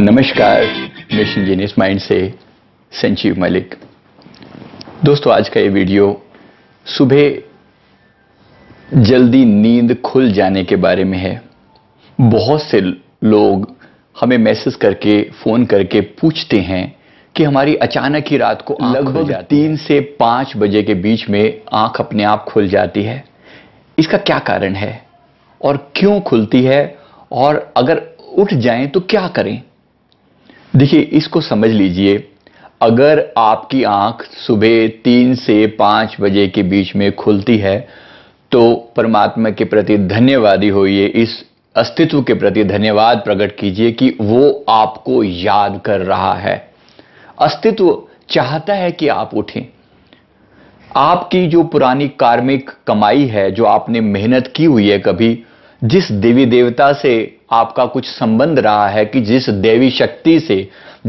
नमस्कार mission genius mind से संजीव मलिक दोस्तों आज का ये वीडियो सुबह जल्दी नींद खुल जाने के बारे में है बहुत से लोग हमें मैसेज करके फ़ोन करके पूछते हैं कि हमारी अचानक ही रात को लगभग तीन से पांच बजे के बीच में आंख अपने आप खुल जाती है इसका क्या कारण है और क्यों खुलती है और अगर उठ जाएं तो क्या करें देखिए इसको समझ लीजिए अगर आपकी आंख सुबह तीन से पांच बजे के बीच में खुलती है तो परमात्मा के प्रति धन्यवादी होइए इस अस्तित्व के प्रति धन्यवाद प्रकट कीजिए कि वो आपको याद कर रहा है अस्तित्व चाहता है कि आप उठें आपकी जो पुरानी कार्मिक कमाई है जो आपने मेहनत की हुई है कभी जिस देवी देवता से आपका कुछ संबंध रहा है कि जिस देवी शक्ति से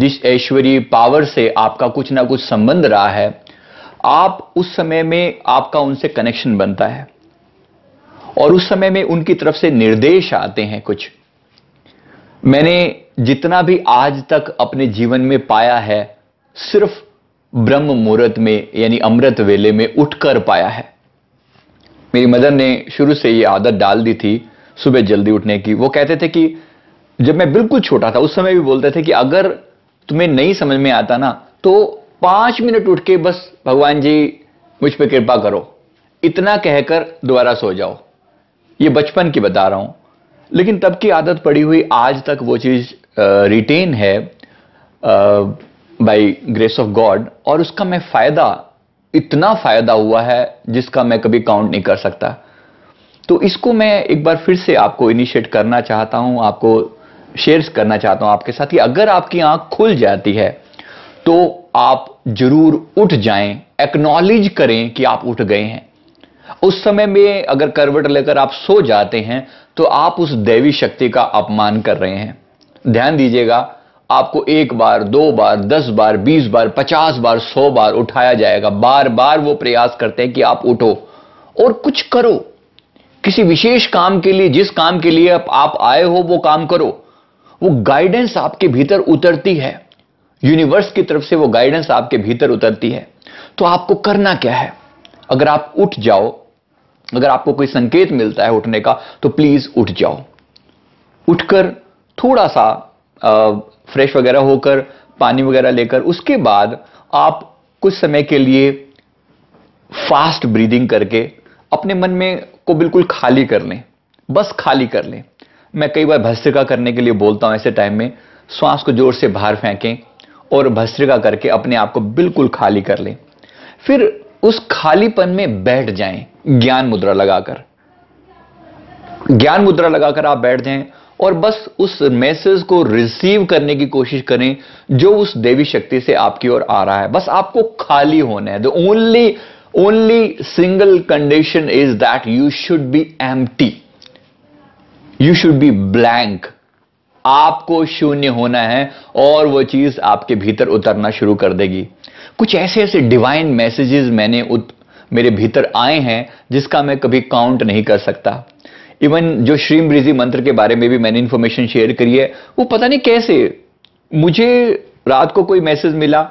जिस ऐश्वरीय पावर से आपका कुछ ना कुछ संबंध रहा है आप उस समय में आपका उनसे कनेक्शन बनता है और उस समय में उनकी तरफ से निर्देश आते हैं कुछ मैंने जितना भी आज तक अपने जीवन में पाया है सिर्फ ब्रह्म मुहूर्त में यानी अमृत वेले में उठकर पाया है मेरी मदर ने शुरू से ये आदत डाल दी थी सुबह जल्दी उठने की वो कहते थे कि जब मैं बिल्कुल छोटा था उस समय भी बोलते थे कि अगर तुम्हें नहीं समझ में आता ना तो पांच मिनट उठ के बस भगवान जी मुझ पर कृपा करो इतना कहकर दोबारा सो जाओ ये बचपन की बता रहा हूं लेकिन तब की आदत पड़ी हुई आज तक वो चीज रिटेन है बाय ग्रेस ऑफ गॉड और उसका मैं फायदा इतना फायदा हुआ है जिसका मैं कभी काउंट नहीं कर सकता तो इसको मैं एक बार फिर से आपको इनिशिएट करना चाहता हूं आपको शेयर करना चाहता हूं आपके साथ ही अगर आपकी आंख खुल जाती है तो आप जरूर उठ जाएं एक्नॉलेज करें कि आप उठ गए हैं उस समय में अगर करवट लेकर आप सो जाते हैं तो आप उस दैवी शक्ति का अपमान कर रहे हैं ध्यान दीजिएगा आपको एक बार दो बार दस बार बीस बार पचास बार सौ बार उठाया जाएगा बार बार वो प्रयास करते हैं कि आप उठो और कुछ करो किसी विशेष काम के लिए जिस काम के लिए आप आए हो वो काम करो वो गाइडेंस आपके भीतर उतरती है यूनिवर्स की तरफ से वो गाइडेंस आपके भीतर उतरती है तो आपको करना क्या है अगर आप उठ जाओ अगर आपको कोई संकेत मिलता है उठने का तो प्लीज उठ जाओ उठकर थोड़ा सा आ, फ्रेश वगैरह होकर पानी वगैरह लेकर उसके बाद आप कुछ समय के लिए फास्ट ब्रीदिंग करके अपने मन में को बिल्कुल खाली कर लें बस खाली कर लें मैं कई बार भस्त्रिका करने के लिए बोलता हूं ऐसे टाइम में श्वास को जोर से बाहर फेंकें और भस्त्रिका करके अपने आप को बिल्कुल खाली कर लें फिर उस खालीपन में बैठ जाएं ज्ञान मुद्रा लगाकर ज्ञान मुद्रा लगाकर आप बैठ जाएं और बस उस मैसेज को रिसीव करने की कोशिश करें जो उस देवी शक्ति से आपकी ओर आ रहा है बस आपको खाली होना है the only only single condition is that you should be empty you should be blank आपको शून्य होना है और वो चीज आपके भीतर उतरना शुरू कर देगी कुछ ऐसे ऐसे डिवाइन मैसेजेस मैंने उत, मेरे भीतर आए हैं जिसका मैं कभी काउंट नहीं कर सकता इवन जो श्रीम ब्रिजी मंत्र के बारे में भी मैंने इंफॉर्मेशन शेयर करी है वो पता नहीं कैसे मुझे रात को कोई मैसेज मिला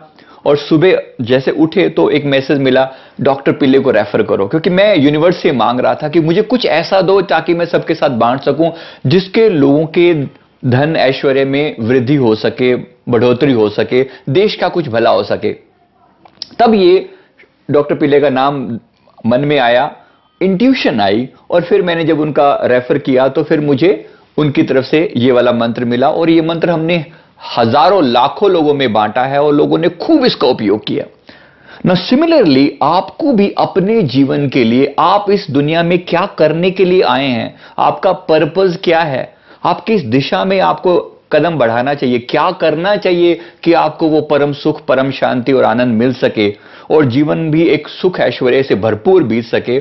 और सुबह जैसे उठे तो एक मैसेज मिला डॉक्टर पिल्ले को रेफर करो क्योंकि मैं यूनिवर्स से मांग रहा था कि मुझे कुछ ऐसा दो ताकि मैं सबके साथ बांट सकूं जिसके लोगों के धन ऐश्वर्य में वृद्धि हो सके बढ़ोतरी हो सके देश का कुछ भला हो सके तब ये डॉक्टर पिल्ले का नाम मन में आया इंट्यूशन आई और फिर मैंने जब उनका रेफर किया तो फिर मुझे उनकी तरफ से ये वाला मंत्र मिला और ये मंत्र हमने हजारों लाखों लोगों में बांटा है और लोगों ने खूब इसका उपयोग किया ना सिमिलरली आपको भी अपने जीवन के लिए आप इस दुनिया में क्या करने के लिए आए हैं आपका पर्पज क्या है आप किस दिशा में आपको कदम बढ़ाना चाहिए क्या करना चाहिए कि आपको वो परम सुख परम शांति और आनंद मिल सके और जीवन भी एक सुख ऐश्वर्य से भरपूर बीत सके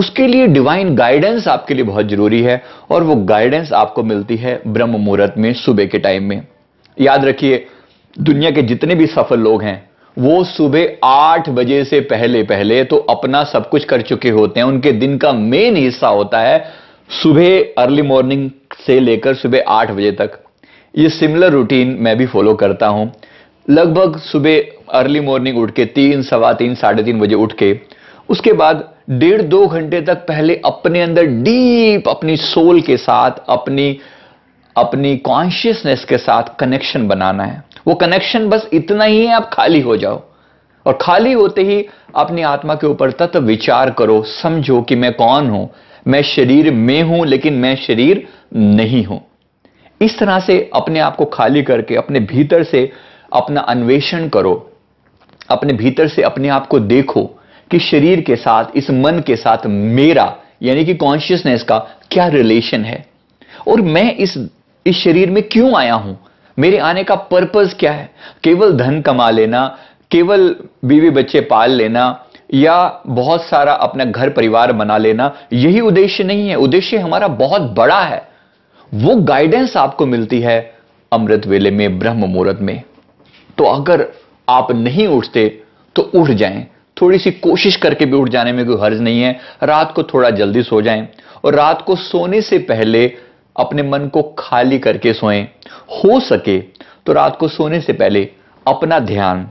उसके लिए डिवाइन गाइडेंस आपके लिए बहुत जरूरी है और वो गाइडेंस आपको मिलती है ब्रह्म मुहूर्त में सुबह के टाइम में याद रखिए दुनिया के जितने भी सफल लोग हैं वो सुबह आठ बजे से पहले पहले तो अपना सब कुछ कर चुके होते हैं उनके दिन का मेन हिस्सा होता है सुबह अर्ली मॉर्निंग से लेकर सुबह आठ बजे तक ये सिमिलर रूटीन मैं भी फॉलो करता हूं लगभग सुबह अर्ली मॉर्निंग उठ के तीन सवा तीन साढ़े तीन बजे उठ के उसके बाद डेढ़ दो घंटे तक पहले अपने अंदर डीप अपनी सोल के साथ अपनी अपनी कॉन्शियसनेस के साथ कनेक्शन बनाना है वो कनेक्शन बस इतना ही है आप खाली हो जाओ और खाली होते ही अपनी आत्मा के ऊपर तत्व विचार करो समझो कि मैं कौन हूं मैं शरीर में हूं लेकिन मैं शरीर नहीं हूं इस तरह से अपने आप को खाली करके अपने भीतर से अपना अन्वेषण करो अपने भीतर से अपने आप को देखो कि शरीर के साथ इस मन के साथ मेरा यानी कि कॉन्शियसनेस का क्या रिलेशन है और मैं इस इस शरीर में क्यों आया हूं मेरे आने का पर्पज क्या है केवल धन कमा लेना केवल बीवी बच्चे पाल लेना या बहुत सारा अपना घर परिवार बना लेना यही उद्देश्य नहीं है उद्देश्य हमारा बहुत बड़ा है वो गाइडेंस आपको मिलती है अमृत वेले में ब्रह्म मुहूर्त में तो अगर आप नहीं उठते तो उठ जाएं थोड़ी सी कोशिश करके भी उठ जाने में कोई हर्ज नहीं है रात को थोड़ा जल्दी सो जाएं और रात को सोने से पहले अपने मन को खाली करके सोएं हो सके तो रात को सोने से पहले अपना ध्यान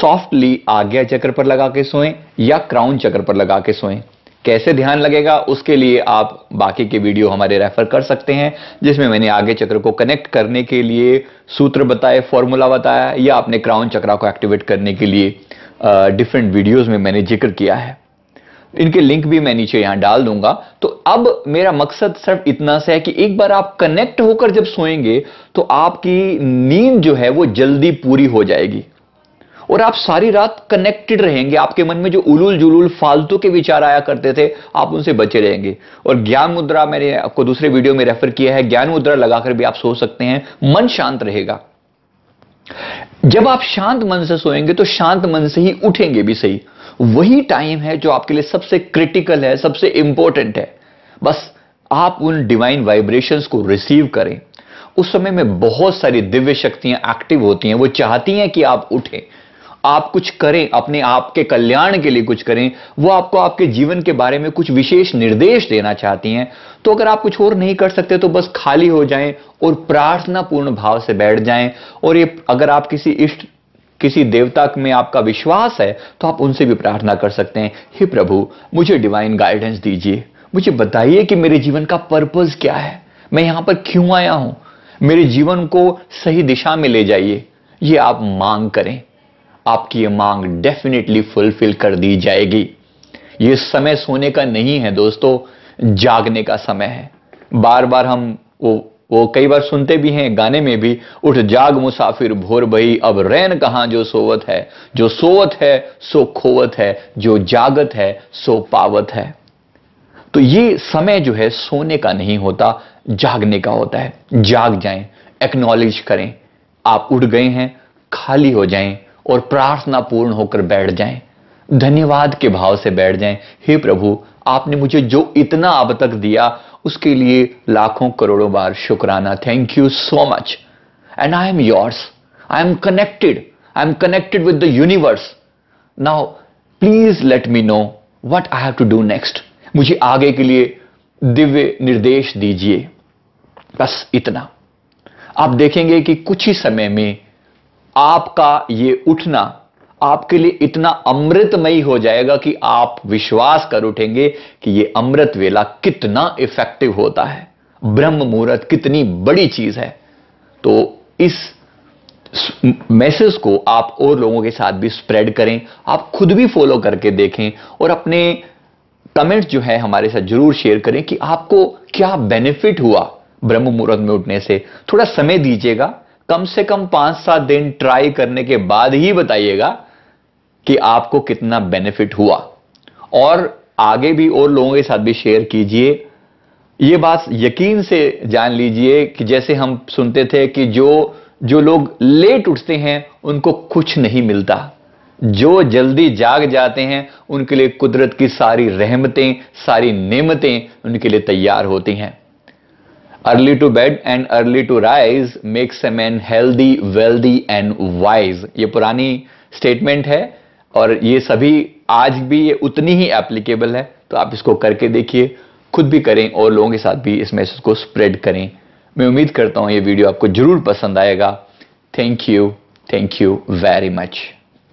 सॉफ्टली आज्ञा चक्र पर लगा के सोएं या क्राउन चक्र पर लगा के सोएं कैसे ध्यान लगेगा उसके लिए आप बाकी के वीडियो हमारे रेफर कर सकते हैं जिसमें मैंने आगे चक्र को कनेक्ट करने के लिए सूत्र बताए फॉर्मूला बताया या अपने क्राउन चक्रा को एक्टिवेट करने के लिए डिफरेंट वीडियोस में मैंने जिक्र किया है इनके लिंक भी मैं नीचे यहां डाल दूंगा तो अब मेरा मकसद सिर्फ इतना सा है कि एक बार आप कनेक्ट होकर जब सोएंगे तो आपकी नींद जो है वो जल्दी पूरी हो जाएगी और आप सारी रात कनेक्टेड रहेंगे आपके मन में जो उलूल जुलूल फालतू के विचार आया करते थे आप उनसे बचे रहेंगे और ज्ञान मुद्रा मैंने आपको दूसरे वीडियो में रेफर किया है ज्ञान मुद्रा लगाकर भी आप सो सकते हैं मन शांत रहेगा जब आप शांत मन से सोएंगे तो शांत मन से ही उठेंगे भी सही वही टाइम है जो आपके लिए सबसे क्रिटिकल है सबसे इंपॉर्टेंट है बस आप उन डिवाइन वाइब्रेशंस को रिसीव करें उस समय में बहुत सारी दिव्य शक्तियां एक्टिव होती हैं वो चाहती हैं कि आप उठें आप कुछ करें अपने आप के कल्याण के लिए कुछ करें वो आपको आपके जीवन के बारे में कुछ विशेष निर्देश देना चाहती हैं तो अगर आप कुछ और नहीं कर सकते तो बस खाली हो जाएं और प्रार्थना पूर्ण भाव से बैठ जाएं और ये अगर आप किसी इष्ट किसी देवता में आपका विश्वास है तो आप उनसे भी प्रार्थना कर सकते हैं हे प्रभु मुझे डिवाइन गाइडेंस दीजिए मुझे बताइए कि मेरे जीवन का पर्पज क्या है मैं यहां पर क्यों आया हूं मेरे जीवन को सही दिशा में ले जाइए ये आप मांग करें आपकी ये मांग डेफिनेटली फुलफिल कर दी जाएगी ये समय सोने का नहीं है दोस्तों जागने का समय है बार बार हम वो वो कई बार सुनते भी हैं गाने में भी उठ जाग मुसाफिर भोर बही अब रैन कहां जो सोवत है जो सोवत है सो खोवत है जो जागत है सो पावत है तो ये समय जो है सोने का नहीं होता जागने का होता है जाग जाएं एक्नॉलेज करें आप उठ गए हैं खाली हो जाएं और प्रार्थना पूर्ण होकर बैठ जाएं धन्यवाद के भाव से बैठ जाएं हे प्रभु आपने मुझे जो इतना अब तक दिया उसके लिए लाखों करोड़ों बार शुक्राना thank you so much and I am yours I am connected I am connected with the universe now please let me know what I have to do next मुझे आगे के लिए दिव्य निर्देश दीजिए बस इतना आप देखेंगे कि कुछ ही समय में आपका ये उठना आपके लिए इतना अमृतमयी हो जाएगा कि आप विश्वास कर उठेंगे कि यह अमृत वेला कितना इफेक्टिव होता है ब्रह्म मुहूर्त कितनी बड़ी चीज है तो इस मैसेज को आप और लोगों के साथ भी स्प्रेड करें आप खुद भी फॉलो करके देखें और अपने कमेंट्स जो है हमारे साथ जरूर शेयर करें कि आपको क्या बेनिफिट हुआ ब्रह्म मुहूर्त में उठने से थोड़ा समय दीजिएगा कम से कम पांच सात दिन ट्राई करने के बाद ही बताइएगा कि आपको कितना बेनिफिट हुआ और आगे भी और लोगों के साथ भी शेयर कीजिए ये बात यकीन से जान लीजिए कि जैसे हम सुनते थे कि जो जो लोग लेट उठते हैं उनको कुछ नहीं मिलता जो जल्दी जाग जाते हैं उनके लिए कुदरत की सारी रहमतें सारी नेमतें उनके लिए तैयार होती हैं early to bed and early to rise makes a man healthy wealthy and wise ये पुरानी स्टेटमेंट है और ये सभी आज भी ये उतनी ही एप्लीकेबल है तो आप इसको करके देखिए खुद भी करें और लोगों के साथ भी इस मैसेज को स्प्रेड करें मैं उम्मीद करता हूँ ये वीडियो आपको ज़रूर पसंद आएगा thank you thank you very much